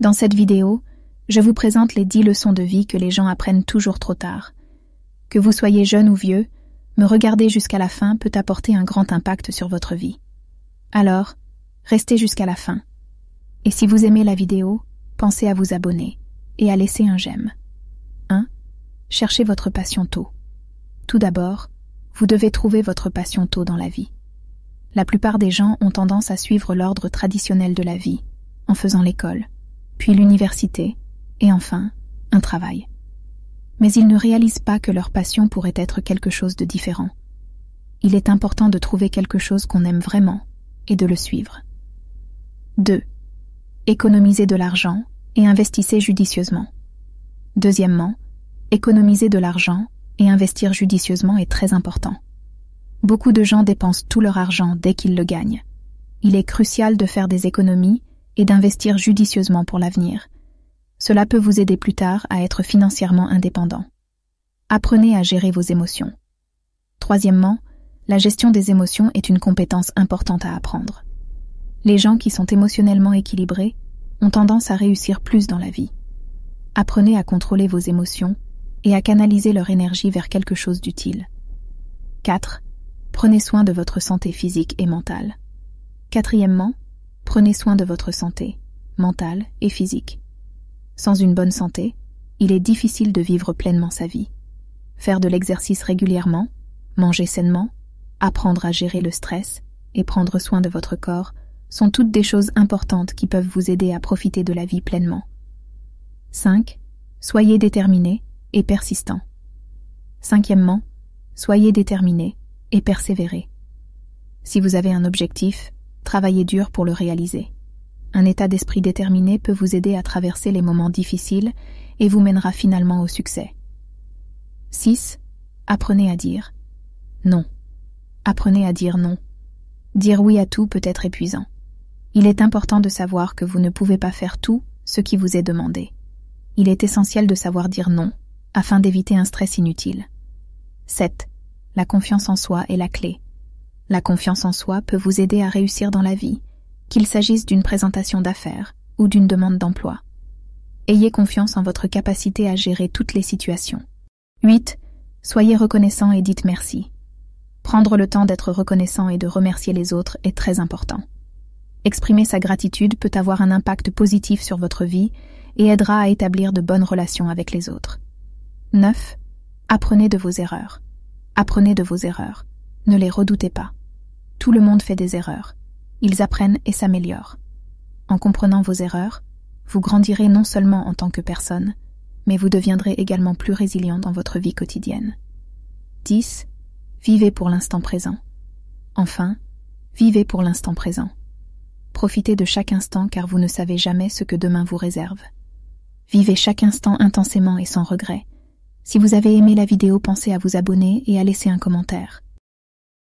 Dans cette vidéo, je vous présente les 10 leçons de vie que les gens apprennent toujours trop tard. Que vous soyez jeune ou vieux, me regarder jusqu'à la fin peut apporter un grand impact sur votre vie. Alors, restez jusqu'à la fin. Et si vous aimez la vidéo, pensez à vous abonner et à laisser un j'aime. 1. Cherchez votre passion tôt. Tout d'abord, vous devez trouver votre passion tôt dans la vie. La plupart des gens ont tendance à suivre l'ordre traditionnel de la vie, en faisant l'école, puis l'université, et enfin un travail. Mais ils ne réalisent pas que leur passion pourrait être quelque chose de différent. Il est important de trouver quelque chose qu'on aime vraiment et de le suivre. 2. Économiser de l'argent et investissez judicieusement. Deuxièmement, économiser de l'argent et investir judicieusement est très important. Beaucoup de gens dépensent tout leur argent dès qu'ils le gagnent. Il est crucial de faire des économies et d'investir judicieusement pour l'avenir. Cela peut vous aider plus tard à être financièrement indépendant. Apprenez à gérer vos émotions. Troisièmement, la gestion des émotions est une compétence importante à apprendre. Les gens qui sont émotionnellement équilibrés ont tendance à réussir plus dans la vie. Apprenez à contrôler vos émotions et à canaliser leur énergie vers quelque chose d'utile. 4. Prenez soin de votre santé physique et mentale. Quatrièmement, Prenez soin de votre santé, mentale et physique. Sans une bonne santé, il est difficile de vivre pleinement sa vie. Faire de l'exercice régulièrement, manger sainement, apprendre à gérer le stress et prendre soin de votre corps sont toutes des choses importantes qui peuvent vous aider à profiter de la vie pleinement. 5. Soyez déterminé et persistant. Cinquièmement, soyez déterminé et persévérez. Si vous avez un objectif, Travaillez dur pour le réaliser. Un état d'esprit déterminé peut vous aider à traverser les moments difficiles et vous mènera finalement au succès. 6. Apprenez à dire non. Apprenez à dire non. Dire oui à tout peut être épuisant. Il est important de savoir que vous ne pouvez pas faire tout ce qui vous est demandé. Il est essentiel de savoir dire non, afin d'éviter un stress inutile. 7. La confiance en soi est la clé. La confiance en soi peut vous aider à réussir dans la vie, qu'il s'agisse d'une présentation d'affaires ou d'une demande d'emploi. Ayez confiance en votre capacité à gérer toutes les situations. 8. Soyez reconnaissant et dites merci. Prendre le temps d'être reconnaissant et de remercier les autres est très important. Exprimer sa gratitude peut avoir un impact positif sur votre vie et aidera à établir de bonnes relations avec les autres. 9. Apprenez de vos erreurs. Apprenez de vos erreurs. Ne les redoutez pas. Tout le monde fait des erreurs. Ils apprennent et s'améliorent. En comprenant vos erreurs, vous grandirez non seulement en tant que personne, mais vous deviendrez également plus résilient dans votre vie quotidienne. 10. Vivez pour l'instant présent. Enfin, vivez pour l'instant présent. Profitez de chaque instant car vous ne savez jamais ce que demain vous réserve. Vivez chaque instant intensément et sans regret. Si vous avez aimé la vidéo, pensez à vous abonner et à laisser un commentaire.